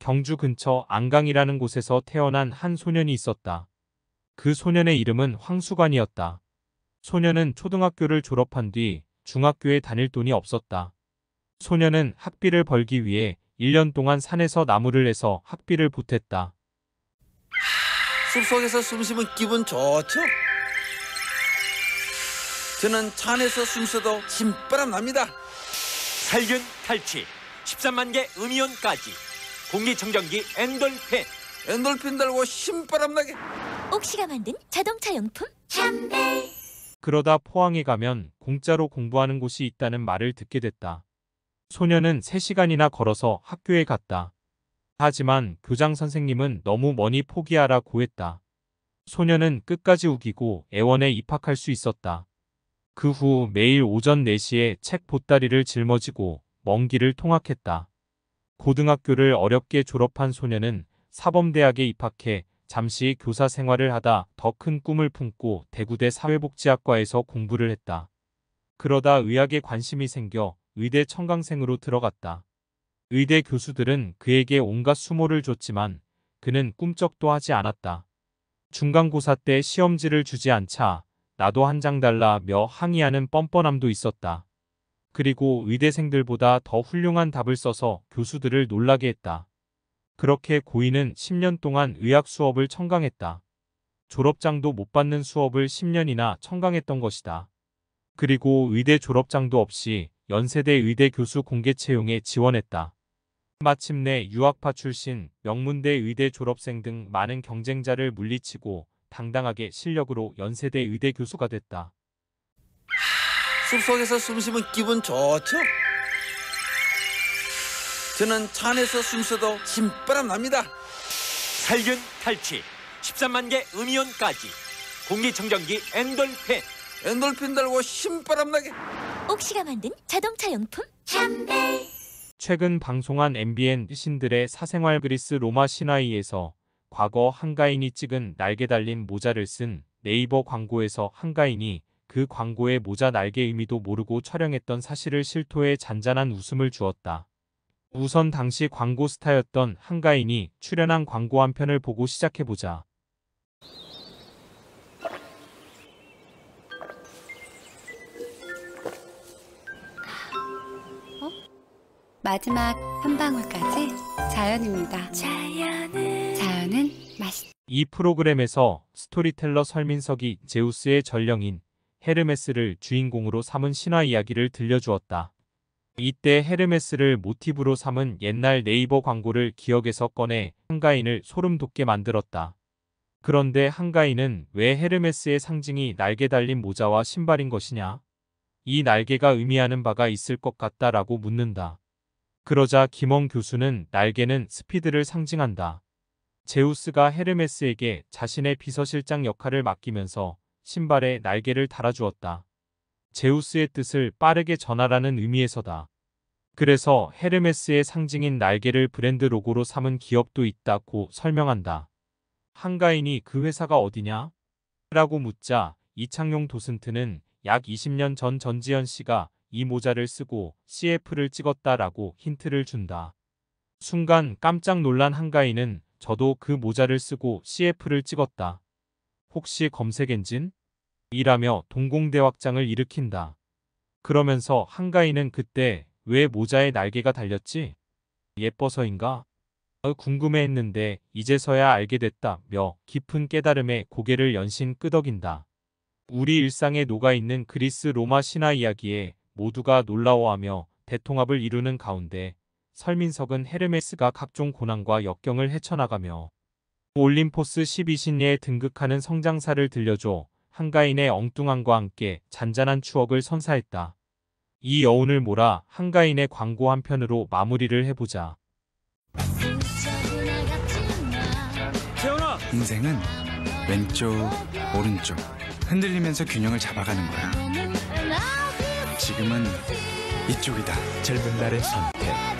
경주 근처 안강이라는 곳에서 태어난 한 소년이 있었다. 그 소년의 이름은 황수관이었다. 소년은 초등학교를 졸업한 뒤 중학교에 다닐 돈이 없었다. 소년은 학비를 벌기 위해 1년 동안 산에서 나무를 해서 학비를 보탰다. 숲속에서 숨쉬면 기분 좋죠? 저는 차에서 숨쉬어도 신바람 납니다. 살균 탈취 13만 개 음이온까지 공기청정기 엔돌핀 엔돌핀 달고 신바람나게 옥시가 만든 자동차 용품 참배 그러다 포항에 가면 공짜로 공부하는 곳이 있다는 말을 듣게 됐다. 소녀는 3시간이나 걸어서 학교에 갔다. 하지만 교장 선생님은 너무 머니 포기하라고 했다. 소녀는 끝까지 우기고 애원에 입학할 수 있었다. 그 후 매일 오전 4시에 책 보따리를 짊어지고 먼 길을 통학했다. 고등학교를 어렵게 졸업한 소녀는 사범대학에 입학해 잠시 교사 생활을 하다 더 큰 꿈을 품고 대구대 사회복지학과에서 공부를 했다. 그러다 의학에 관심이 생겨 의대 청강생으로 들어갔다. 의대 교수들은 그에게 온갖 수모를 줬지만 그는 꿈쩍도 하지 않았다. 중간고사 때 시험지를 주지 않자 나도 한 장 달라며 항의하는 뻔뻔함도 있었다. 그리고 의대생들보다 더 훌륭한 답을 써서 교수들을 놀라게 했다. 그렇게 고인은 10년 동안 의학 수업을 청강했다. 졸업장도 못 받는 수업을 10년이나 청강했던 것이다. 그리고 의대 졸업장도 없이 연세대 의대 교수 공개 채용에 지원했다. 마침내 유학파 출신, 명문대 의대 졸업생 등 많은 경쟁자를 물리치고 당당하게 실력으로 연세대 의대 교수가 됐다. 숲속에서 숨 쉬면 기분 좋죠? 저는 차 안에서 숨 쉬어도 신바람 납니다. 살균 탈취 13만 개 음이온까지 공기청정기 엔돌핀 엔돌핀 달고 신바람 나게 옥시가 만든 자동차 용품 참벨 최근 방송한 MBN 신들의 사생활 그리스 로마 시나이에서 과거 한가인이 찍은 날개 달린 모자를 쓴 네이버 광고에서 한가인이 그 광고의 모자 날개 의미도 모르고 촬영했던 사실을 실토해 잔잔한 웃음을 주었다. 우선 당시 광고 스타였던 한가인이 출연한 광고 한 편을 보고 시작해보자. 어? 마지막 한 방울까지 자연입니다. 자연은, 자연은 맛있다. 이 프로그램에서 스토리텔러 설민석이 제우스의 전령인 헤르메스를 주인공으로 삼은 신화 이야기를 들려주었다. 이때 헤르메스를 모티브로 삼은 옛날 네이버 광고를 기억에서 꺼내 한가인을 소름 돋게 만들었다. 그런데 한가인은 왜 헤르메스의 상징이 날개 달린 모자와 신발인 것이냐? 이 날개가 의미하는 바가 있을 것 같다라고 묻는다. 그러자 김원 교수는 날개는 스피드를 상징한다. 제우스가 헤르메스에게 자신의 비서실장 역할을 맡기면서 신발에 날개를 달아주었다. 제우스의 뜻을 빠르게 전하라는 의미에서다. 그래서 헤르메스의 상징인 날개를 브랜드 로고로 삼은 기업도 있다고 설명한다. 한가인이 그 회사가 어디냐? 라고 묻자 이창용 도슨트는 약 20년 전 전지현 씨가 이 모자를 쓰고 CF를 찍었다라고 힌트를 준다. 순간 깜짝 놀란 한가인은 저도 그 모자를 쓰고 CF를 찍었다. 혹시 검색 엔진? 이라며 동공대확장을 일으킨다. 그러면서 한가인은 그때 왜 모자에 날개가 달렸지? 예뻐서인가? 어, 궁금해했는데 이제서야 알게 됐다며 깊은 깨달음에 고개를 연신 끄덕인다. 우리 일상에 녹아있는 그리스 로마 신화 이야기에 모두가 놀라워하며 대통합을 이루는 가운데 설민석은 헤르메스가 각종 고난과 역경을 헤쳐나가며 올림포스 12신리에 등극하는 성장사를 들려줘 한가인의 엉뚱함과 함께 잔잔한 추억을 선사했다. 이 여운을 몰아 한가인의 광고 한 편으로 마무리를 해보자. 태훈아! 인생은 왼쪽, 오른쪽 흔들리면서 균형을 잡아가는 거야. 지금은 이쪽이다. 젊은 음. 날의 선택.